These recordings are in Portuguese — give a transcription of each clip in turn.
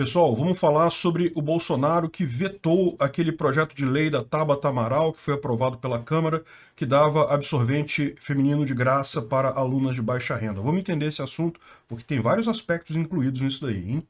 Pessoal, vamos falar sobre o Bolsonaro que vetou aquele projeto de lei da Tabata Amaral, que foi aprovado pela Câmara, que dava absorvente feminino de graça para alunas de baixa renda. Vamos entender esse assunto, porque tem vários aspectos incluídos nisso daí, hein?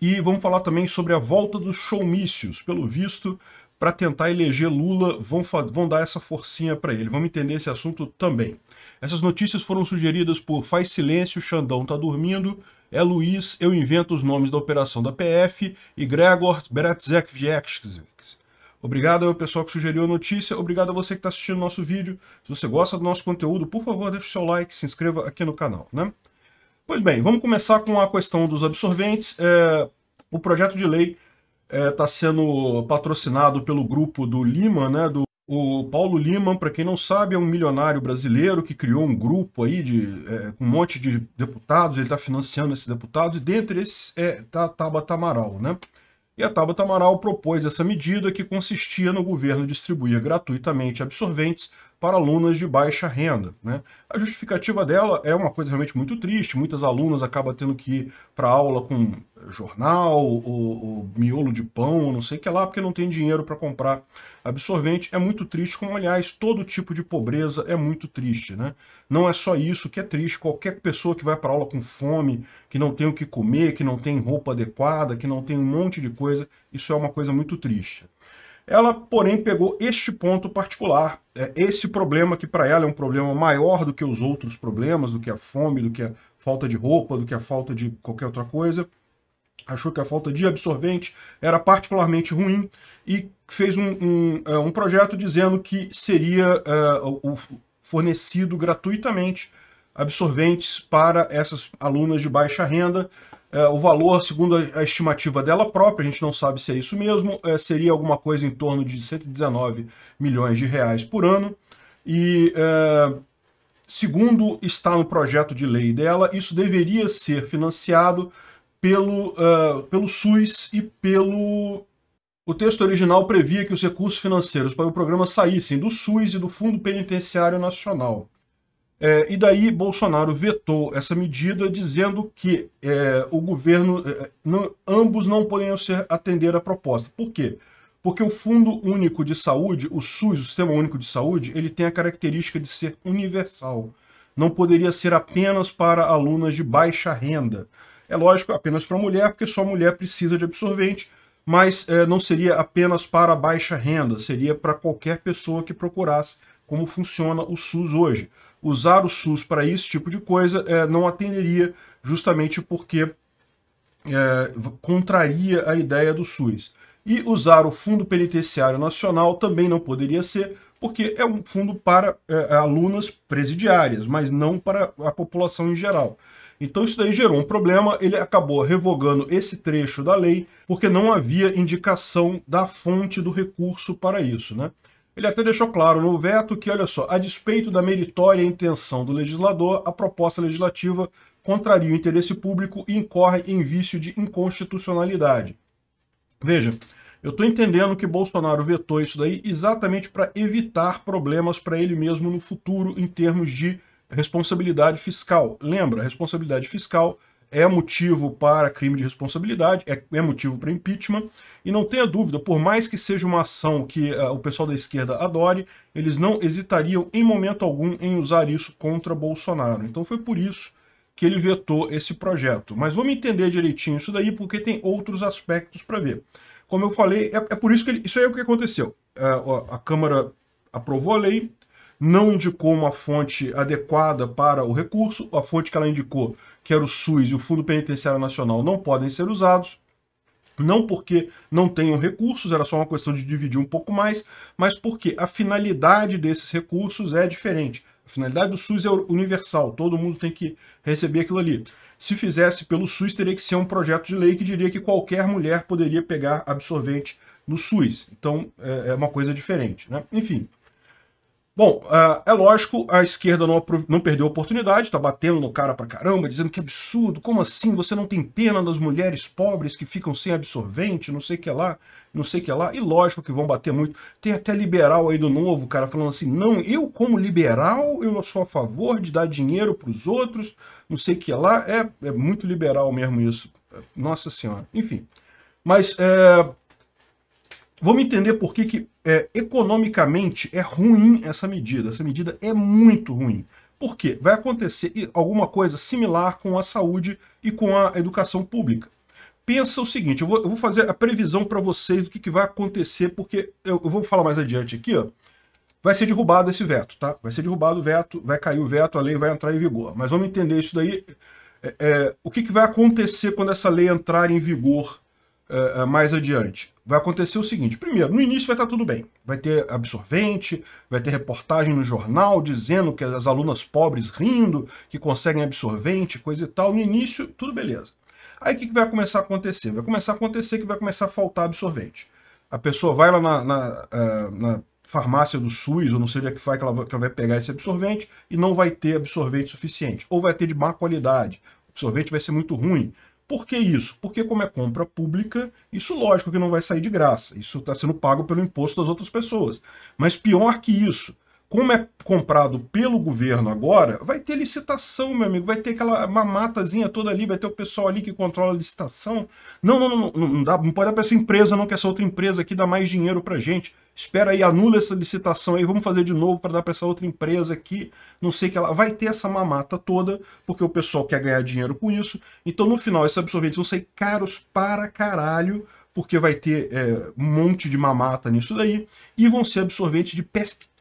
E vamos falar também sobre a volta dos showmícios. Pelo visto, para tentar eleger Lula vão, vão dar essa forcinha para ele. Vamos entender esse assunto também. Essas notícias foram sugeridas por Faz Silêncio, Xandão Tá Dormindo, É Luiz, Eu Invento os Nomes da Operação da PF e Gregor Beretzek Obrigado ao pessoal que sugeriu a notícia, obrigado a você que está assistindo nosso vídeo. Se você gosta do nosso conteúdo, por favor, deixe o seu like, se inscreva aqui no canal. Né? Pois bem, vamos começar com a questão dos absorventes. É, o projeto de lei está é, tá sendo patrocinado pelo grupo do Lima, né? Do o Paulo Lima, para quem não sabe, é um milionário brasileiro que criou um grupo aí de é, um monte de deputados, ele está financiando esses deputados, e dentre esses está é, tá a Tabata Amaral, né? E a Tabata Amaral propôs essa medida que consistia no governo distribuir gratuitamente absorventes para alunas de baixa renda. Né? A justificativa dela é uma coisa realmente muito triste, muitas alunas acabam tendo que ir para aula com jornal, ou, ou miolo de pão, não sei o que lá, porque não tem dinheiro para comprar absorvente. É muito triste, como aliás, todo tipo de pobreza é muito triste. Né? Não é só isso que é triste, qualquer pessoa que vai para aula com fome, que não tem o que comer, que não tem roupa adequada, que não tem um monte de coisa, isso é uma coisa muito triste. Ela, porém, pegou este ponto particular, é, esse problema que para ela é um problema maior do que os outros problemas, do que a fome, do que a falta de roupa, do que a falta de qualquer outra coisa. Achou que a falta de absorvente era particularmente ruim e fez um, um, é, um projeto dizendo que seria uh, fornecido gratuitamente absorventes para essas alunas de baixa renda, é, o valor, segundo a estimativa dela própria, a gente não sabe se é isso mesmo, é, seria alguma coisa em torno de 119 milhões de reais por ano. E é, segundo está no projeto de lei dela, isso deveria ser financiado pelo, uh, pelo SUS e pelo. O texto original previa que os recursos financeiros para o programa saíssem do SUS e do Fundo Penitenciário Nacional. É, e daí Bolsonaro vetou essa medida dizendo que é, o governo, é, não, ambos não poderiam ser, atender a proposta. Por quê? Porque o Fundo Único de Saúde, o SUS, o Sistema Único de Saúde, ele tem a característica de ser universal. Não poderia ser apenas para alunas de baixa renda. É lógico, apenas para mulher, porque só mulher precisa de absorvente, mas é, não seria apenas para baixa renda, seria para qualquer pessoa que procurasse como funciona o SUS hoje usar o SUS para esse tipo de coisa é, não atenderia, justamente porque é, contraria a ideia do SUS. E usar o Fundo Penitenciário Nacional também não poderia ser, porque é um fundo para é, alunas presidiárias, mas não para a população em geral. Então isso daí gerou um problema, ele acabou revogando esse trecho da lei, porque não havia indicação da fonte do recurso para isso, né? Ele até deixou claro no veto que, olha só, a despeito da meritória intenção do legislador, a proposta legislativa contraria o interesse público e incorre em vício de inconstitucionalidade. Veja, eu estou entendendo que Bolsonaro vetou isso daí exatamente para evitar problemas para ele mesmo no futuro em termos de responsabilidade fiscal. Lembra, responsabilidade fiscal é motivo para crime de responsabilidade, é, é motivo para impeachment. E não tenha dúvida, por mais que seja uma ação que uh, o pessoal da esquerda adore, eles não hesitariam em momento algum em usar isso contra Bolsonaro. Então foi por isso que ele vetou esse projeto. Mas vamos entender direitinho isso daí, porque tem outros aspectos para ver. Como eu falei, é, é por isso que ele, isso é o que aconteceu. Uh, a Câmara aprovou a lei, não indicou uma fonte adequada para o recurso, a fonte que ela indicou, que era o SUS e o Fundo Penitenciário Nacional, não podem ser usados, não porque não tenham recursos, era só uma questão de dividir um pouco mais, mas porque a finalidade desses recursos é diferente. A finalidade do SUS é universal, todo mundo tem que receber aquilo ali. Se fizesse pelo SUS, teria que ser um projeto de lei que diria que qualquer mulher poderia pegar absorvente no SUS. Então, é, é uma coisa diferente. Né? Enfim, Bom, uh, é lógico, a esquerda não, não perdeu a oportunidade, tá batendo no cara pra caramba, dizendo que absurdo, como assim, você não tem pena das mulheres pobres que ficam sem absorvente, não sei o que lá, não sei o que lá, e lógico que vão bater muito. Tem até liberal aí do novo, cara, falando assim, não, eu como liberal, eu sou a favor de dar dinheiro pros outros, não sei o que lá, é, é muito liberal mesmo isso, nossa senhora, enfim. Mas, é... Vamos entender por que, que é, economicamente é ruim essa medida. Essa medida é muito ruim. Por quê? Vai acontecer alguma coisa similar com a saúde e com a educação pública. Pensa o seguinte, eu vou, eu vou fazer a previsão para vocês do que, que, vai acontecer, porque eu, eu, vou falar mais adiante aqui, ó. Vai ser derrubado esse veto, tá? Vai ser derrubado o veto, vai cair o veto, a lei vai entrar em vigor. Mas vamos entender isso daí. É, é, o que, que vai acontecer quando essa lei entrar em vigor uh, mais adiante. Vai acontecer o seguinte: primeiro, no início vai estar tudo bem. Vai ter absorvente, vai ter reportagem no jornal dizendo que as alunas pobres rindo, que conseguem absorvente, coisa e tal. No início, tudo beleza. Aí o que, que vai começar a acontecer? Vai começar a acontecer que vai começar a faltar absorvente. A pessoa vai lá na, na, eh, na farmácia do SUS, ou não sei onde é que faz, que ela, vai, pegar esse absorvente e não vai ter absorvente suficiente. Ou vai ter de má qualidade. O absorvente vai ser muito ruim. Por que isso? Porque como é compra pública, isso lógico que não vai sair de graça. Isso está sendo pago pelo imposto das outras pessoas. Mas pior que isso, como é comprado pelo governo agora, vai ter licitação, meu amigo, vai ter aquela mamatazinha toda ali, vai ter o pessoal ali que controla a licitação. Não, não, não, não, dá, não pode dar para essa empresa não, que essa outra empresa aqui dá mais dinheiro para gente espera aí, anula essa licitação aí, vamos fazer de novo para dar para essa outra empresa aqui, não sei que ela vai ter essa mamata toda, porque o pessoal quer ganhar dinheiro com isso. Então no final esses absorventes vão sair caros para caralho, porque vai ter é, um monte de mamata nisso daí, e vão ser absorventes de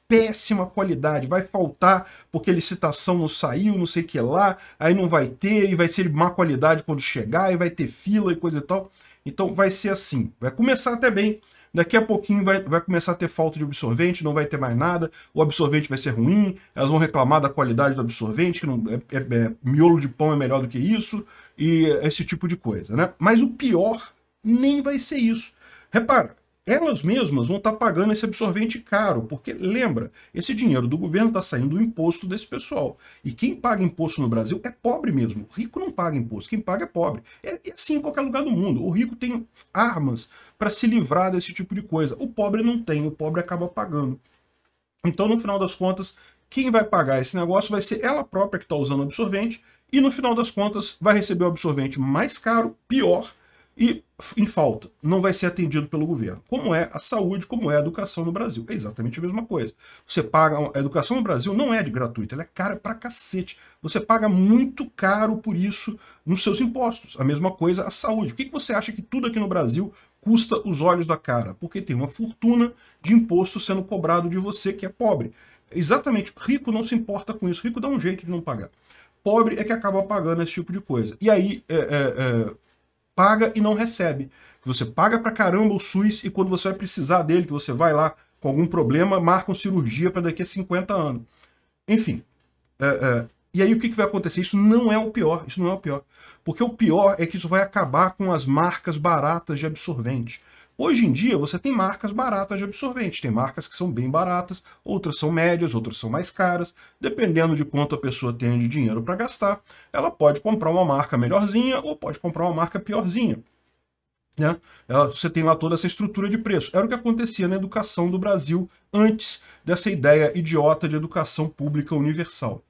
péssima qualidade, vai faltar porque a licitação não saiu, não sei o que lá, aí não vai ter, e vai ser de má qualidade quando chegar, e vai ter fila e coisa e tal. Então vai ser assim, vai começar até bem, daqui a pouquinho vai, vai começar a ter falta de absorvente, não vai ter mais nada, o absorvente vai ser ruim, elas vão reclamar da qualidade do absorvente, que não, é, é, é, miolo de pão é melhor do que isso, e esse tipo de coisa, né? Mas o pior nem vai ser isso. Repara, elas mesmas vão estar tá pagando esse absorvente caro, porque lembra, esse dinheiro do governo está saindo do imposto desse pessoal. E quem paga imposto no Brasil é pobre mesmo. O rico não paga imposto, quem paga é pobre. É, é assim em qualquer lugar do mundo. O rico tem armas para se livrar desse tipo de coisa. O pobre não tem, o pobre acaba pagando. Então, no final das contas, quem vai pagar esse negócio vai ser ela própria que está usando o absorvente, e no final das contas vai receber o absorvente mais caro, pior, e em falta, não vai ser atendido pelo governo. Como é a saúde, como é a educação no Brasil. É exatamente a mesma coisa. Você paga. A educação no Brasil não é de gratuita, ela é cara pra cacete. Você paga muito caro por isso nos seus impostos. A mesma coisa a saúde. Por que, que você acha que tudo aqui no Brasil custa os olhos da cara? Porque tem uma fortuna de imposto sendo cobrado de você que é pobre. Exatamente, rico não se importa com isso, rico dá um jeito de não pagar. Pobre é que acaba pagando esse tipo de coisa. E aí, é, é, é paga e não recebe. Que você paga pra caramba o SUS e quando você vai precisar dele, que você vai lá com algum problema, marcam cirurgia para daqui a 50 anos. Enfim. É, é, e aí o que, que vai acontecer? Isso não é o pior. Isso não é o pior. Porque o pior é que isso vai acabar com as marcas baratas de absorvente. Hoje em dia você tem marcas baratas de absorvente, tem marcas que são bem baratas, outras são médias, outras são mais caras, dependendo de quanto a pessoa tem de dinheiro para gastar, ela pode comprar uma marca melhorzinha ou pode comprar uma marca piorzinha. Né? É, você tem lá toda essa estrutura de preço. Era o que acontecia na educação do Brasil antes dessa ideia idiota de educação pública universal.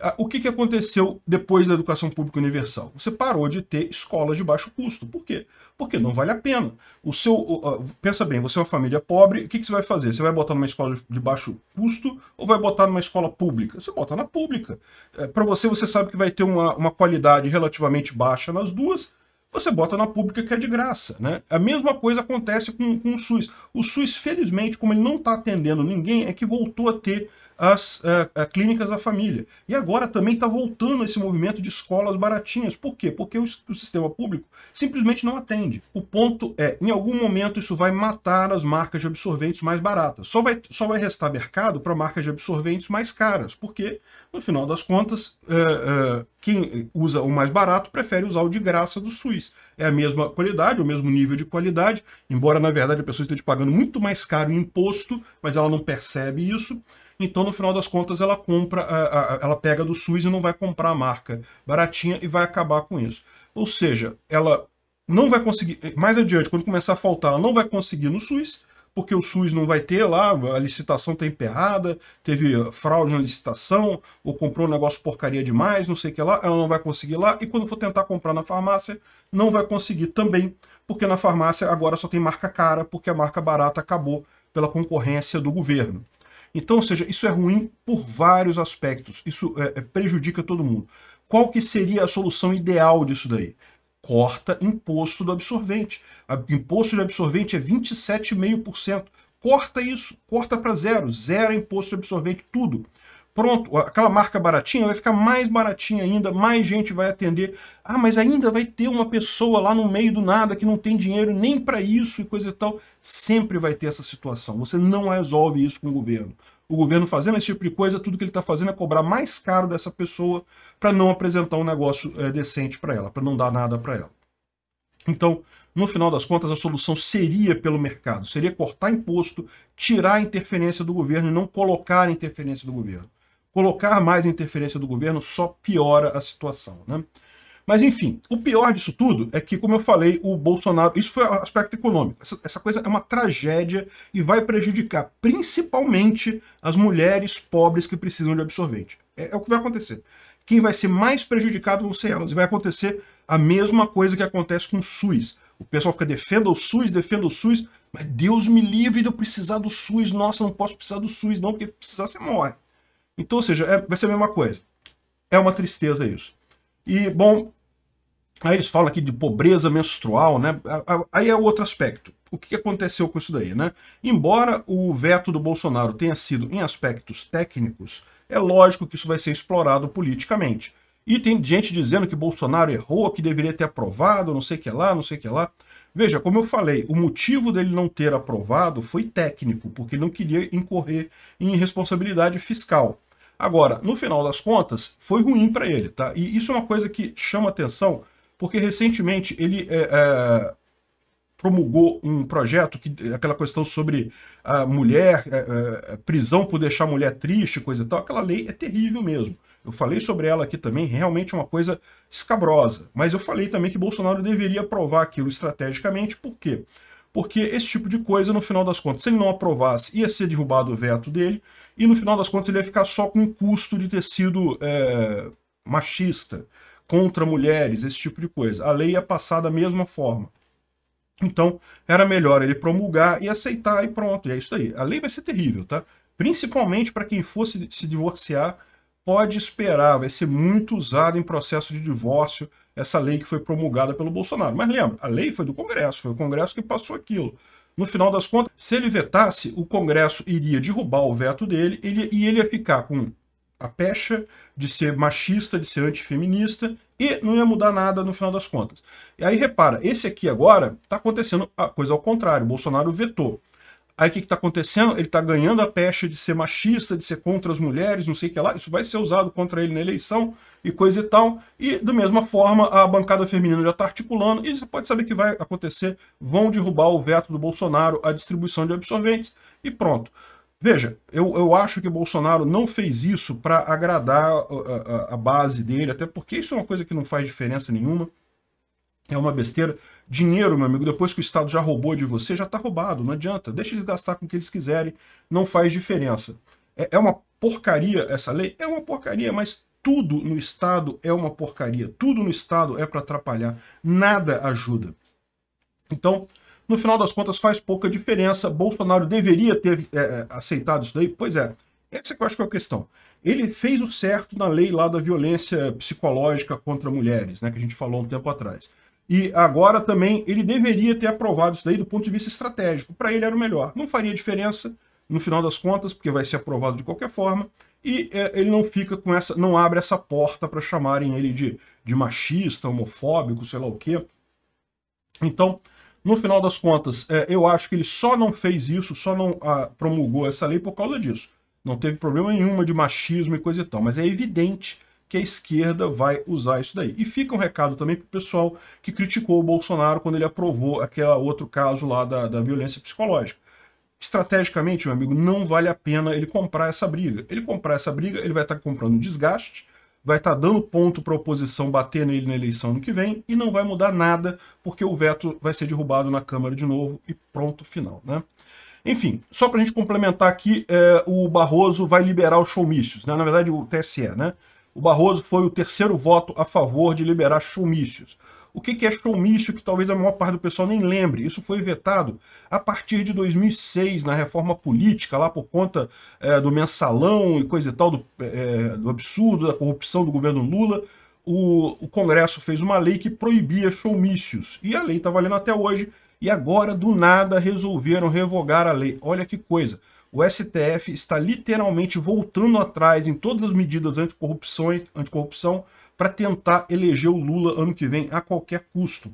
Ah, o que, que aconteceu depois da educação pública universal? Você parou de ter escolas de baixo custo. Por quê? Porque não vale a pena. O seu, uh, pensa bem, você é uma família pobre, o que, que você vai fazer? Você vai botar numa escola de baixo custo ou vai botar numa escola pública? Você bota na pública. É, Para você, você sabe que vai ter uma, uma qualidade relativamente baixa nas duas, você bota na pública que é de graça. Né? A mesma coisa acontece com, com o SUS. O SUS, felizmente, como ele não está atendendo ninguém, é que voltou a ter as é, é, clínicas da família. E agora também está voltando esse movimento de escolas baratinhas. Por quê? Porque o, o, sistema público simplesmente não atende. O ponto é, em algum momento isso vai matar as marcas de absorventes mais baratas. Só vai, só vai restar mercado para marcas de absorventes mais caras, porque, no final das contas, é, quem usa o mais barato prefere usar o de graça do SUS. É a mesma qualidade, o mesmo nível de qualidade, embora na verdade a pessoa esteja pagando muito mais caro em imposto, mas ela não percebe isso. Então, no final das contas, ela compra, ela pega do SUS e não vai comprar a marca baratinha e vai acabar com isso. Ou seja, ela não vai conseguir, eh, mais adiante, quando começar a faltar, ela não vai conseguir no SUS, porque o SUS não vai ter lá, a licitação está emperrada, teve eh, fraude na licitação, ou comprou um negócio porcaria demais, não sei o que lá, ela não vai conseguir lá, e quando for tentar comprar na farmácia, não vai conseguir também, porque na farmácia agora só tem marca cara, porque a marca barata acabou pela concorrência do governo. Então, ou seja, isso é ruim por vários aspectos. Isso é, é, prejudica todo mundo. Qual que seria a solução ideal disso daí? Corta imposto do absorvente. A, imposto de absorvente é 27,5%. Corta isso, corta para zero. Zero imposto de absorvente, tudo pronto, aquela marca baratinha vai ficar mais baratinha ainda, mais gente vai atender. Ah, mas ainda vai ter uma pessoa lá no meio do nada que não tem dinheiro nem para isso e coisa e tal. Sempre vai ter essa situação. Você não resolve isso com o governo. O governo fazendo esse tipo de coisa, tudo que ele está fazendo é cobrar mais caro dessa pessoa para não apresentar um negócio é, decente para ela, para não dar nada para ela. Então, no final das contas, a solução seria pelo mercado, seria cortar imposto, tirar a interferência do governo e não colocar a interferência do governo. Colocar mais interferência do governo só piora a situação, né? Mas enfim, o pior disso tudo é que, como eu falei, o Bolsonaro. Isso foi aspecto econômico. Essa, essa, coisa é uma tragédia e vai prejudicar principalmente as mulheres pobres que precisam de absorvente. É, é, o que vai acontecer. Quem vai ser mais prejudicado vão ser elas. E vai acontecer a mesma coisa que acontece com o SUS. O pessoal fica defenda o SUS, defenda o SUS, mas Deus me livre de eu precisar do SUS. Nossa, não posso precisar do SUS, não, porque precisar você morre. Então, ou seja, é, vai ser a mesma coisa. É uma tristeza isso. E, bom, aí eles falam aqui de pobreza menstrual, né? Aí é outro aspecto. O que aconteceu com isso daí, né? Embora o veto do Bolsonaro tenha sido em aspectos técnicos, é lógico que isso vai ser explorado politicamente. E tem gente dizendo que Bolsonaro errou, que deveria ter aprovado, não sei o que lá, não sei o que lá. Veja, como eu falei, o motivo dele não ter aprovado foi técnico, porque ele não queria incorrer em responsabilidade fiscal. Agora, no final das contas, foi ruim para ele, tá? E isso é uma coisa que chama atenção, porque recentemente ele é, é, promulgou um projeto, que, aquela questão sobre a mulher, é, é, prisão por deixar a mulher triste, coisa e tal, aquela lei é terrível mesmo. Eu falei sobre ela aqui também, realmente é uma coisa escabrosa. Mas eu falei também que Bolsonaro deveria aprovar aquilo estrategicamente, por quê? Porque porque esse tipo de coisa, no final das contas, se ele não aprovasse, ia ser derrubado o veto dele, e no final das contas ele ia ficar só com o custo de ter sido é, machista, contra mulheres, esse tipo de coisa. A lei ia passar da mesma forma. Então, era melhor ele promulgar e aceitar e pronto, e é isso aí. A lei vai ser terrível, tá? Principalmente para quem fosse se divorciar, pode esperar, vai ser muito usado em processo de divórcio, essa lei que foi promulgada pelo Bolsonaro. Mas lembra, a lei foi do Congresso, foi o Congresso que passou aquilo. No final das contas, se ele vetasse, o Congresso iria derrubar o veto dele ele, e ele ia ficar com a pecha de ser machista, de ser antifeminista, e não ia mudar nada no final das contas. E aí repara, esse aqui agora está acontecendo a coisa ao contrário, Bolsonaro vetou. Aí o que está acontecendo? Ele está ganhando a pecha de ser machista, de ser contra as mulheres, não sei o que lá. Isso vai ser usado contra ele na eleição e coisa e tal. E, da mesma forma, a bancada feminina já está articulando. E você pode saber que vai acontecer. Vão derrubar o veto do Bolsonaro, a distribuição de absorventes e pronto. Veja, eu, eu acho que Bolsonaro não fez isso para agradar a, uh, a, uh, uh, a base dele, até porque isso é uma coisa que não faz diferença nenhuma. É uma besteira. Dinheiro, meu amigo, depois que o Estado já roubou de você, já está roubado, não adianta. Deixa eles gastar com o que eles quiserem, não faz diferença. É, é uma porcaria essa lei? É uma porcaria, mas tudo no Estado é uma porcaria. Tudo no Estado é para atrapalhar. Nada ajuda. Então, no final das contas, faz pouca diferença. Bolsonaro deveria ter é, é, aceitado isso daí? Pois é. Essa que eu acho que é a questão. Ele fez o certo na lei lá da violência psicológica contra mulheres, né, que a gente falou um tempo atrás. E agora também ele deveria ter aprovado isso daí do ponto de vista estratégico. Para ele era o melhor. Não faria diferença no final das contas, porque vai ser aprovado de qualquer forma. E é, ele não fica com essa, não abre essa porta para chamarem ele de, de machista, homofóbico, sei lá o quê. Então, no final das contas, é, eu acho que ele só não fez isso, só não a, ah, promulgou essa lei por causa disso. Não teve problema nenhuma de machismo e coisa e tal. Mas é evidente que a esquerda vai usar isso daí. E fica um recado também para o pessoal que criticou o Bolsonaro quando ele aprovou aquele outro caso lá da, da violência psicológica. Estrategicamente, meu amigo, não vale a pena ele comprar essa briga. Ele comprar essa briga, ele vai estar tá comprando desgaste, vai estar tá dando ponto para a oposição bater nele na eleição no que vem e não vai mudar nada, porque o veto vai ser derrubado na Câmara de novo e pronto, final, né? Enfim, só para a gente complementar aqui, é, o Barroso vai liberar os showmícios, né? na verdade o TSE, né? O Barroso foi o terceiro voto a favor de liberar showmícios. O que é showmício que talvez a maior parte do pessoal nem lembre? Isso foi vetado a partir de 2006, na reforma política, lá por conta é, do mensalão e coisa e tal, do, é, do absurdo, da corrupção do governo Lula. O, o, Congresso fez uma lei que proibia showmícios. E a lei está valendo até hoje. E agora, do nada, resolveram revogar a lei. Olha que coisa o STF está literalmente voltando atrás em todas as medidas anticorrupção, para tentar eleger o Lula ano que vem a qualquer custo.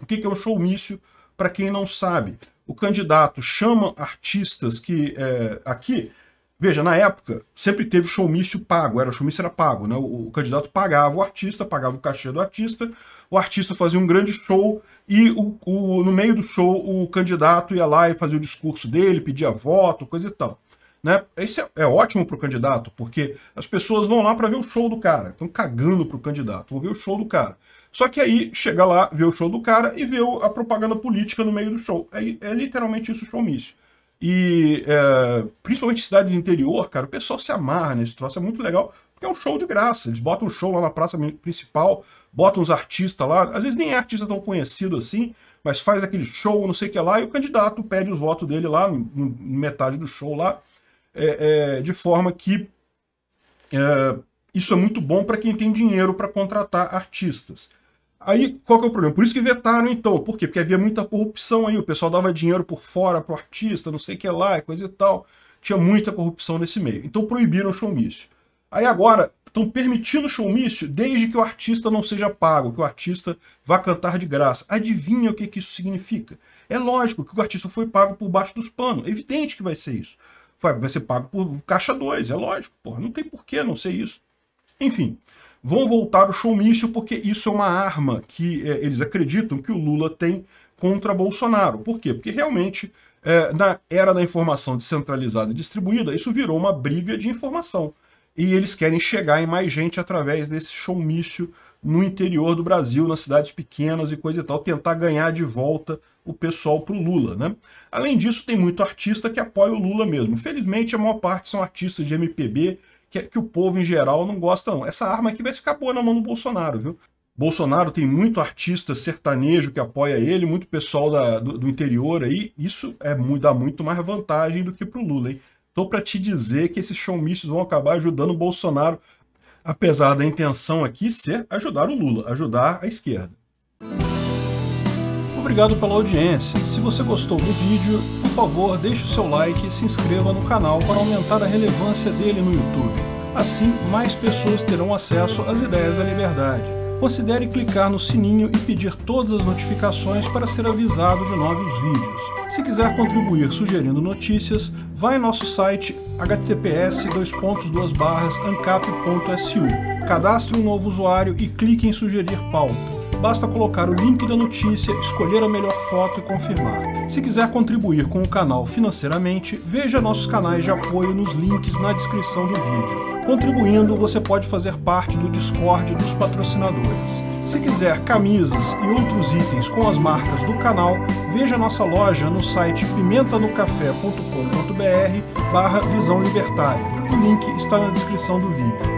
O que, que é o showmício? Para quem não sabe, o candidato chama artistas que é, aqui, veja, na época sempre teve showmício pago, era o showmício era pago, né? O, o candidato pagava o artista, pagava o cachê do artista o artista fazia um grande show e o, o, no meio do show o candidato ia lá e fazia o discurso dele, pedia voto, coisa e tal. Né? Isso é, é ótimo para o candidato, porque as pessoas vão lá para ver o show do cara, estão cagando para o candidato, vão ver o show do cara. Só que aí chega lá, vê o show do cara e vê a propaganda política no meio do show. É, é literalmente isso o showmício. E é, principalmente cidades do interior, cara, o pessoal se amarra nesse troço, é muito legal, porque é um show de graça. Eles botam o um show lá na praça principal, bota uns artistas lá, às vezes nem é artista tão conhecido assim, mas faz aquele show, não sei o que lá, e o candidato pede os votos dele lá, metade do show lá, é, é, de forma que é, isso é muito bom para quem tem dinheiro para contratar artistas. Aí, qual que é o problema? Por isso que vetaram, então. Por quê? Porque havia muita corrupção aí. O pessoal dava dinheiro por fora pro artista, não sei o que lá, coisa e tal. Tinha muita corrupção nesse meio. Então proibiram o showmício. Aí agora, estão permitindo showmício desde que o artista não seja pago, que o artista vá cantar de graça. Adivinha o que, que isso significa? É lógico que o artista foi pago por baixo dos panos, é evidente que vai ser isso. Vai, vai ser pago por caixa 2, é lógico, porra, não tem porquê não ser isso. Enfim, vão voltar o showmício porque isso é uma arma que é, eles acreditam que o Lula tem contra Bolsonaro. Por quê? Porque realmente, é, na era da informação descentralizada e distribuída, isso virou uma briga de informação e eles querem chegar em mais gente através desse showmício no interior do Brasil, nas cidades pequenas e coisa e tal, tentar ganhar de volta o pessoal para o Lula. Né? Além disso, tem muito artista que apoia o Lula mesmo. Infelizmente, a maior parte são artistas de MPB que, é, que o povo em geral não gosta, não. Essa arma aqui vai ficar boa na mão do Bolsonaro, viu? Bolsonaro tem muito artista sertanejo que apoia ele, muito pessoal da, do, do, interior aí. Isso é, dá muito mais vantagem do que para o Lula, hein? Tô para te dizer que esses showmistas vão acabar ajudando o Bolsonaro, apesar da intenção aqui ser ajudar o Lula, ajudar a esquerda. Obrigado pela audiência. Se você gostou do vídeo, por favor, deixe o seu like e se inscreva no canal para aumentar a relevância dele no YouTube. Assim, mais pessoas terão acesso às ideias da liberdade considere clicar no sininho e pedir todas as notificações para ser avisado de novos vídeos. Se quiser contribuir sugerindo notícias, vá em nosso site https://ancap.su, cadastre um novo usuário e clique em sugerir pauta. Basta colocar o link da notícia, escolher a melhor foto e confirmar. Se quiser contribuir com o canal financeiramente, veja nossos canais de apoio nos links na descrição do vídeo. Contribuindo, você pode fazer parte do Discord dos patrocinadores. Se quiser camisas e outros itens com as marcas do canal, veja nossa loja no site pimentanocafé.com.br barra Visão Libertária. O link está na descrição do vídeo.